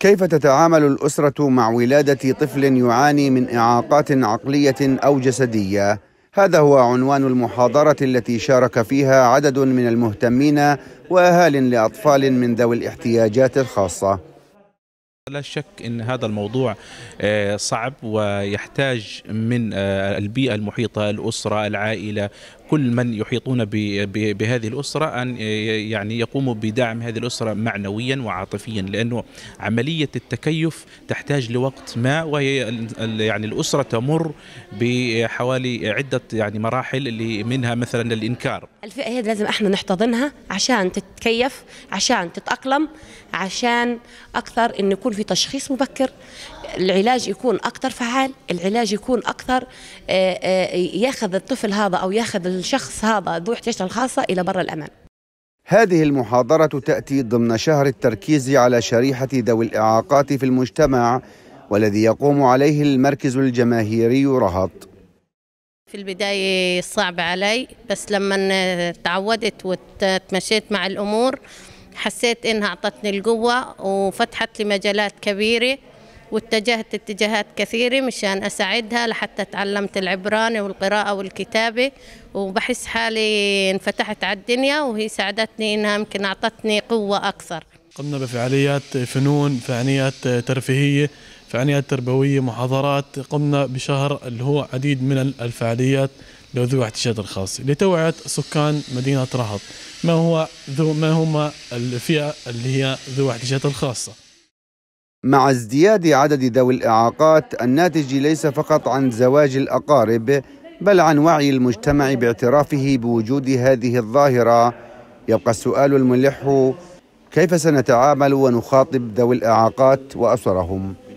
كيف تتعامل الأسرة مع ولادة طفل يعاني من إعاقات عقلية أو جسدية؟ هذا هو عنوان المحاضرة التي شارك فيها عدد من المهتمين وأهال لأطفال من ذوي الاحتياجات الخاصة لا شك ان هذا الموضوع آه، صعب ويحتاج من آه، البيئه المحيطه الاسره العائله كل من يحيطون بهذه الأسرة أن يعني يقوموا بدعم هذه الأسرة معنويا وعاطفيا لأنه عملية التكيف تحتاج لوقت ما وهي يعني الأسرة تمر بحوالي عدة يعني مراحل اللي منها مثلا الإنكار الفئة هي لازم احنا نحتضنها عشان تتكيف عشان تتأقلم عشان أكثر إنه يكون في تشخيص مبكر العلاج يكون اكثر فعال العلاج يكون اكثر آه، آه، ياخذ الطفل هذا او ياخذ الشخص هذا ذو احتياجاته الخاصه الى برا الامان هذه المحاضرة تأتي ضمن شهر التركيز على شريحة ذوي الإعاقات في المجتمع والذي يقوم عليه المركز الجماهيري رهط في البداية صعب علي بس لما تعودت وتمشيت مع الأمور حسيت إنها أعطتني القوة وفتحت لي مجالات كبيرة واتجهت اتجاهات كثيرة مشان أساعدها لحتى تعلمت العبراني والقراءة والكتابة وبحس حالي انفتحت على الدنيا وهي ساعدتني إنها يمكن أعطتني قوة أكثر قمنا بفعاليات فنون فعاليات ترفيهية فعاليات تربوية محاضرات قمنا بشهر اللي هو عديد من الفعاليات ذو احتياجات الخاصة لتوعية سكان مدينة رهط ما هو ذو ما هما الفئة اللي هي ذو احتياجات الخاصة مع ازدياد عدد ذوي الإعاقات الناتج ليس فقط عن زواج الأقارب بل عن وعي المجتمع باعترافه بوجود هذه الظاهرة يبقى السؤال الملح كيف سنتعامل ونخاطب ذوي الإعاقات وأسرهم؟